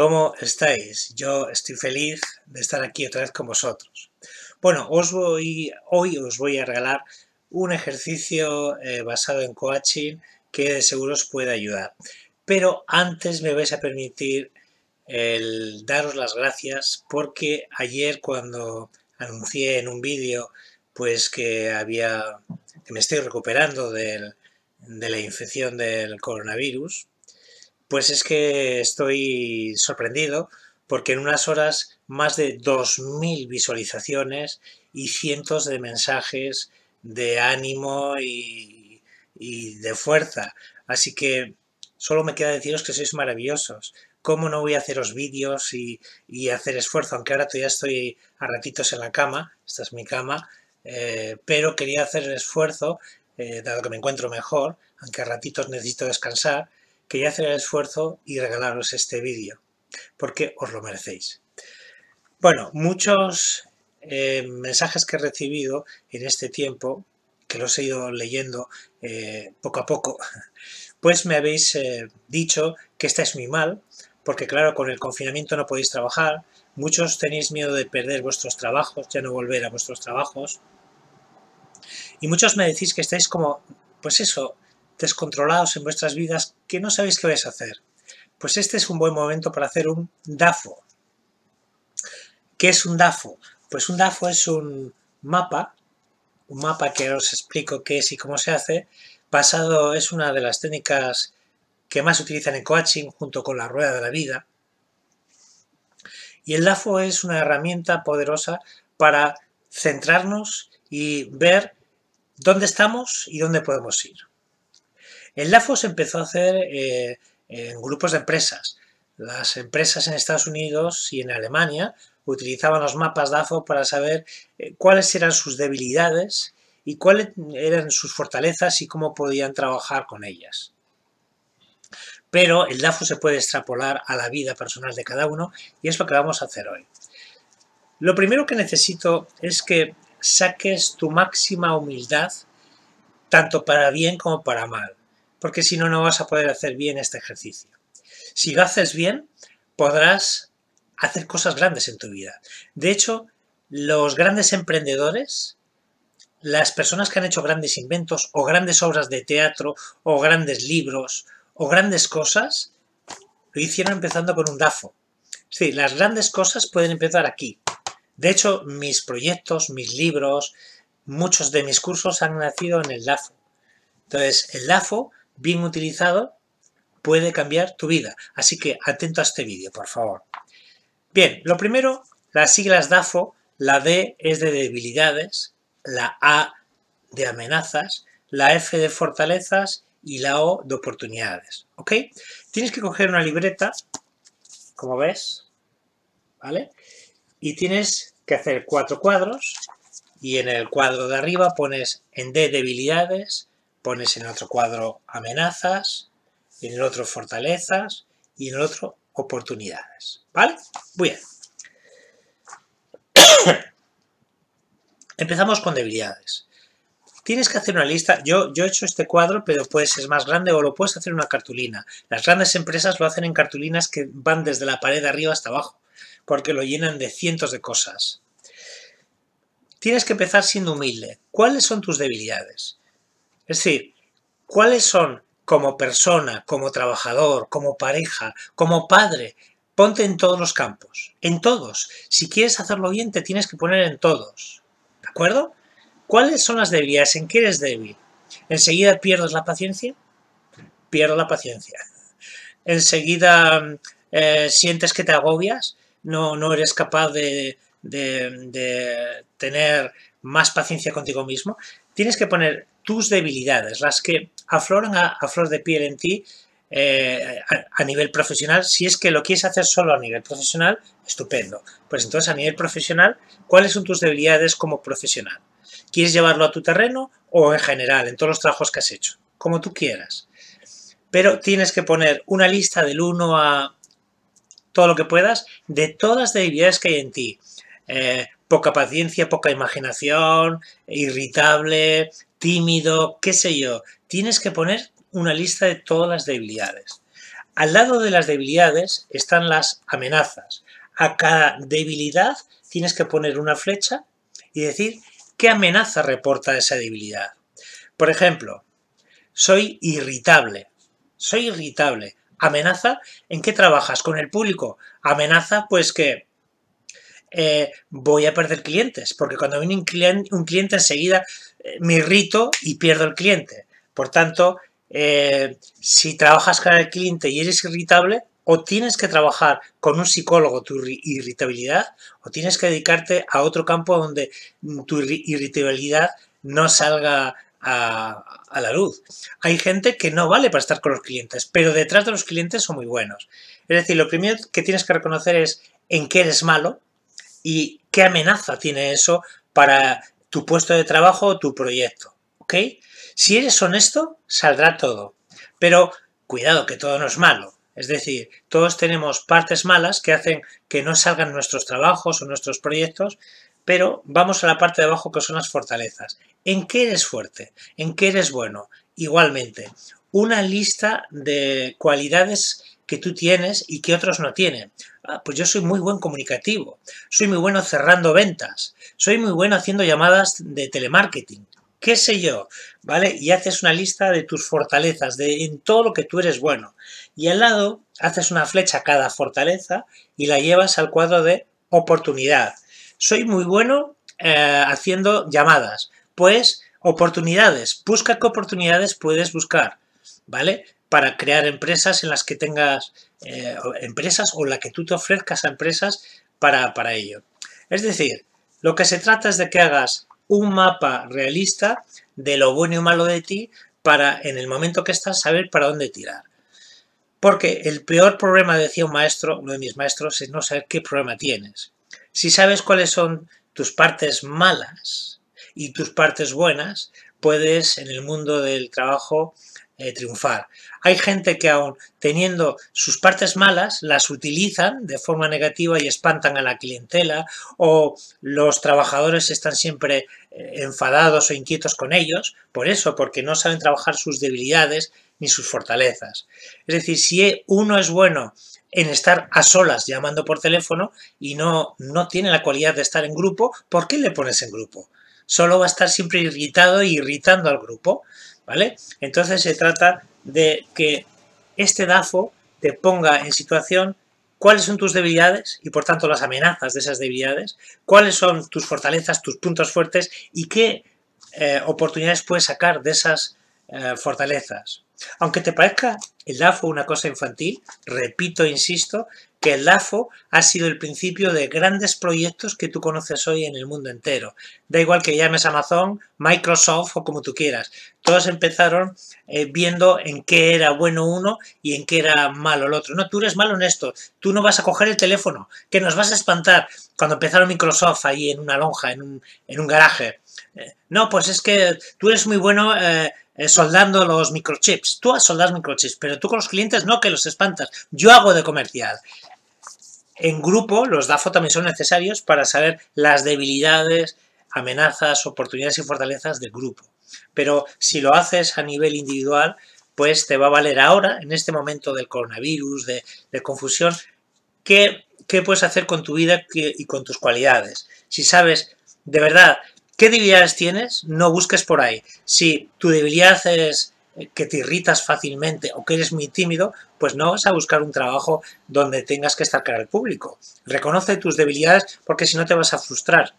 ¿Cómo estáis? Yo estoy feliz de estar aquí otra vez con vosotros. Bueno, os hoy os voy a regalar un ejercicio eh, basado en coaching que de seguro os puede ayudar. Pero antes me vais a permitir daros las gracias porque ayer cuando anuncié en un vídeo pues que había que me estoy recuperando de la infección del coronavirus pues es que estoy sorprendido porque en unas horas más de 2.000 visualizaciones y cientos de mensajes de ánimo y, de fuerza. Así que solo me queda deciros que sois maravillosos. ¿Cómo no voy a haceros vídeos y, hacer esfuerzo? Aunque ahora todavía estoy a ratitos en la cama, esta es mi cama, eh, pero quería hacer el esfuerzo, eh, dado que me encuentro mejor, aunque a ratitos necesito descansar, quería hacer el esfuerzo y regalaros este vídeo, porque os lo merecéis. Bueno, muchos eh, mensajes que he recibido en este tiempo, que los he ido leyendo eh, poco a poco, pues me habéis eh, dicho que estáis muy mal, porque claro, con el confinamiento no podéis trabajar, muchos tenéis miedo de perder vuestros trabajos, ya no volver a vuestros trabajos, y muchos me decís que estáis como, pues eso, descontrolados en vuestras vidas que no sabéis qué vais a hacer. Pues este es un buen momento para hacer un DAFO. ¿Qué es un DAFO? Pues un DAFO es un mapa, un mapa que os explico qué es y cómo se hace, basado, es una de las técnicas que más utilizan en coaching junto con la rueda de la vida. Y el DAFO es una herramienta poderosa para centrarnos y ver dónde estamos y dónde podemos ir. El DAFO se empezó a hacer eh, en grupos de empresas. Las empresas en Estados Unidos y en Alemania utilizaban los mapas DAFO para saber eh, cuáles eran sus debilidades y cuáles eran sus fortalezas y cómo podían trabajar con ellas. Pero el DAFO se puede extrapolar a la vida personal de cada uno y es lo que vamos a hacer hoy. Lo primero que necesito es que saques tu máxima humildad, tanto para bien como para mal porque si no, no vas a poder hacer bien este ejercicio. Si lo haces bien, podrás hacer cosas grandes en tu vida. De hecho, los grandes emprendedores, las personas que han hecho grandes inventos o grandes obras de teatro o grandes libros o grandes cosas, lo hicieron empezando con un DAFO. Sí, las grandes cosas pueden empezar aquí. De hecho, mis proyectos, mis libros, muchos de mis cursos han nacido en el DAFO. Entonces, el DAFO bien utilizado puede cambiar tu vida. Así que atento a este vídeo, por favor. Bien, lo primero, las siglas DAFO, la D es de debilidades, la A de amenazas, la F de fortalezas y la O de oportunidades. ¿Ok? Tienes que coger una libreta, como ves, ¿vale? Y tienes que hacer cuatro cuadros y en el cuadro de arriba pones en D debilidades, pones en el otro cuadro amenazas, en el otro fortalezas y en el otro oportunidades. ¿Vale? Muy bien. Empezamos con debilidades. Tienes que hacer una lista. Yo, yo he hecho este cuadro, pero puedes ser más grande o lo puedes hacer en una cartulina. Las grandes empresas lo hacen en cartulinas que van desde la pared de arriba hasta abajo, porque lo llenan de cientos de cosas. Tienes que empezar siendo humilde. ¿Cuáles son tus debilidades? Es decir, ¿cuáles son como persona, como trabajador, como pareja, como padre? Ponte en todos los campos, en todos. Si quieres hacerlo bien, te tienes que poner en todos. ¿De acuerdo? ¿Cuáles son las debilidades? ¿En qué eres débil? ¿Enseguida pierdes la paciencia? Pierdo la paciencia. ¿Enseguida eh, sientes que te agobias? No, no eres capaz de tener más paciencia contigo mismo tienes que poner tus debilidades, las que afloran a, flor de piel en ti eh, a, nivel profesional. Si es que lo quieres hacer solo a nivel profesional, estupendo. Pues entonces a nivel profesional, ¿cuáles son tus debilidades como profesional? ¿Quieres llevarlo a tu terreno o en general, en todos los trabajos que has hecho? Como tú quieras. Pero tienes que poner una lista del 1 a todo lo que puedas de todas las debilidades que hay en ti. Eh, poca paciencia, poca imaginación, irritable, tímido, qué sé yo. Tienes que poner una lista de todas las debilidades. Al lado de las debilidades están las amenazas. A cada debilidad tienes que poner una flecha y decir qué amenaza reporta esa debilidad. Por ejemplo, soy irritable. Soy irritable. Amenaza, ¿en qué trabajas? ¿Con el público? Amenaza, pues que eh, voy a perder clientes, porque cuando viene un cliente, un cliente enseguida eh, me irrito y pierdo el cliente. Por tanto, eh, si trabajas con el cliente y eres irritable, o tienes que trabajar con un psicólogo tu irritabilidad, o tienes que dedicarte a otro campo donde tu irritabilidad no salga a, la luz. Hay gente que no vale para estar con los clientes, pero detrás de los clientes son muy buenos. Es decir, lo primero que tienes que reconocer es en qué eres malo, y qué amenaza tiene eso para tu puesto de trabajo o tu proyecto. ¿Ok? Si eres honesto, saldrá todo. Pero cuidado, que todo no es malo. Es decir, todos tenemos partes malas que hacen que no salgan nuestros trabajos o nuestros proyectos, pero vamos a la parte de abajo que son las fortalezas. ¿En qué eres fuerte? ¿En qué eres bueno? Igualmente, una lista de cualidades que tú tienes y que otros no tienen. Ah, pues yo soy muy buen comunicativo, soy muy bueno cerrando ventas, soy muy bueno haciendo llamadas de telemarketing, qué sé yo, ¿vale? Y haces una lista de tus fortalezas, de en todo lo que tú eres bueno. Y al lado haces una flecha cada fortaleza y la llevas al cuadro de oportunidad. Soy muy bueno eh, haciendo llamadas. Pues oportunidades, busca qué oportunidades puedes buscar, ¿vale? para crear empresas en las que tengas eh, empresas o la que tú te ofrezcas a empresas para, para ello. Es decir, lo que se trata es de que hagas un mapa realista de lo bueno y malo de ti para en el momento que estás saber para dónde tirar. Porque el peor problema, decía un maestro, uno de mis maestros, es no saber qué problema tienes. Si sabes cuáles son tus partes malas y tus partes buenas, puedes en el mundo del trabajo eh, triunfar. Hay gente que aún teniendo sus partes malas, las utilizan de forma negativa y espantan a la clientela o los trabajadores están siempre eh, enfadados o inquietos con ellos, por eso, porque no saben trabajar sus debilidades ni sus fortalezas. Es decir, si uno es bueno en estar a solas llamando por teléfono y no, no tiene la cualidad de estar en grupo, ¿por qué le pones en grupo? Solo va a estar siempre irritado e irritando al grupo. Entonces se trata de que este DAFO te ponga en situación cuáles son tus debilidades y por tanto las amenazas de esas debilidades, cuáles son tus fortalezas, tus puntos fuertes y qué eh, oportunidades puedes sacar de esas eh, fortalezas. Aunque te parezca el DAFO una cosa infantil, repito, insisto, que el DAFO ha sido el principio de grandes proyectos que tú conoces hoy en el mundo entero. Da igual que llames Amazon, Microsoft o como tú quieras. Todos empezaron eh, viendo en qué era bueno uno y en qué era malo el otro. No, tú eres malo en esto. Tú no vas a coger el teléfono, que nos vas a espantar. Cuando empezaron Microsoft ahí en una lonja, en un, garaje. Eh, no, pues es que tú eres muy bueno... Eh, soldando los microchips. Tú soldas microchips, pero tú con los clientes no, que los espantas. Yo hago de comercial. En grupo, los DAFO también son necesarios para saber las debilidades, amenazas, oportunidades y fortalezas del grupo. Pero si lo haces a nivel individual, pues te va a valer ahora, en este momento del coronavirus, de, confusión, qué, puedes hacer con tu vida y con tus cualidades. Si sabes de verdad qué debilidades tienes, no busques por ahí. Si tu debilidad es que te irritas fácilmente o que eres muy tímido, pues no vas a buscar un trabajo donde tengas que estar cara al público. Reconoce tus debilidades porque si no te vas a frustrar.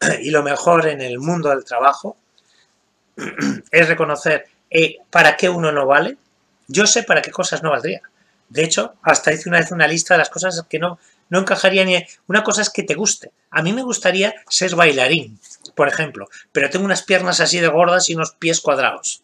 Y lo mejor en el mundo del trabajo es reconocer eh, para qué uno no vale. Yo sé para qué cosas no valdría. De hecho, hasta hice una vez una lista de las cosas que no, no encajaría ni... Una cosa es que te guste. A mí me gustaría ser bailarín, por ejemplo, pero tengo unas piernas así de gordas y unos pies cuadrados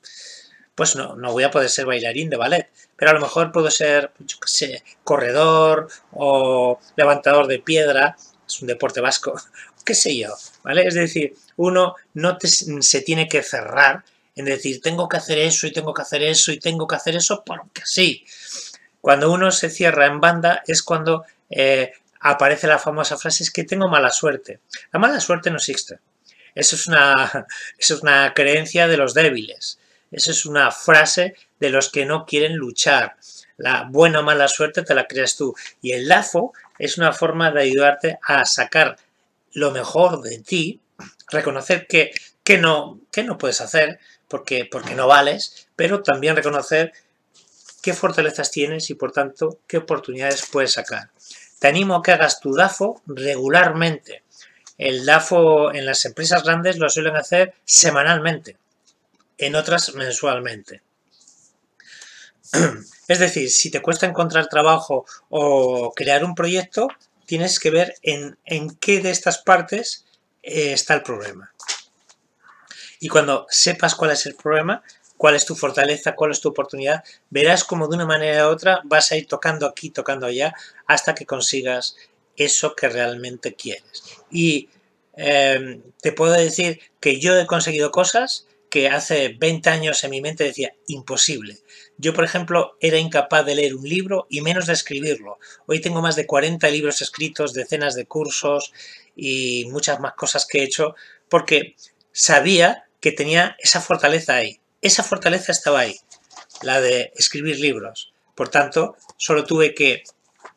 pues no, no voy a poder ser bailarín de ballet, pero a lo mejor puedo ser, yo qué sé, corredor o levantador de piedra, es un deporte vasco, qué sé yo, ¿vale? Es decir, uno no se tiene que cerrar en decir, tengo que hacer eso y tengo que hacer eso y tengo que hacer eso porque sí. Cuando uno se cierra en banda es cuando eh, aparece la famosa frase es que tengo mala suerte. La mala suerte no existe. Eso es una, eso es una creencia de los débiles. Esa es una frase de los que no quieren luchar. La buena o mala suerte te la creas tú. Y el DAFO es una forma de ayudarte a sacar lo mejor de ti, reconocer que, no, no puedes hacer porque, porque no vales, pero también reconocer qué fortalezas tienes y por tanto qué oportunidades puedes sacar. Te animo a que hagas tu DAFO regularmente. El DAFO en las empresas grandes lo suelen hacer semanalmente en otras mensualmente. Es decir, si te cuesta encontrar trabajo o crear un proyecto, tienes que ver en, en qué de estas partes eh, está el problema. Y cuando sepas cuál es el problema, cuál es tu fortaleza, cuál es tu oportunidad, verás como de una manera u otra vas a ir tocando aquí, tocando allá, hasta que consigas eso que realmente quieres. Y eh, te puedo decir que yo he conseguido cosas que hace 20 años en mi mente decía imposible. Yo, por ejemplo, era incapaz de leer un libro y menos de escribirlo. Hoy tengo más de 40 libros escritos, decenas de cursos y muchas más cosas que he hecho porque sabía que tenía esa fortaleza ahí. Esa fortaleza estaba ahí, la de escribir libros. Por tanto, solo tuve que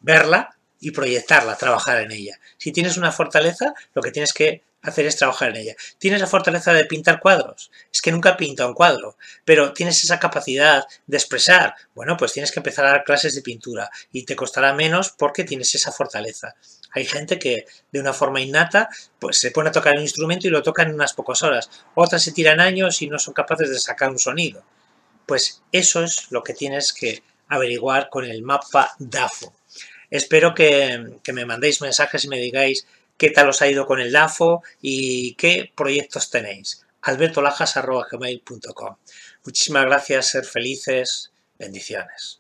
verla, y proyectarla, trabajar en ella. Si tienes una fortaleza, lo que tienes que hacer es trabajar en ella. Tienes la fortaleza de pintar cuadros. Es que nunca pinta un cuadro, pero tienes esa capacidad de expresar. Bueno, pues tienes que empezar a dar clases de pintura y te costará menos porque tienes esa fortaleza. Hay gente que de una forma innata pues se pone a tocar un instrumento y lo toca en unas pocas horas. Otras se tiran años y no son capaces de sacar un sonido. Pues eso es lo que tienes que averiguar con el mapa DAFO. Espero que, me mandéis mensajes y me digáis qué tal os ha ido con el DAFO y qué proyectos tenéis. albertolajas.com Muchísimas gracias, ser felices, bendiciones.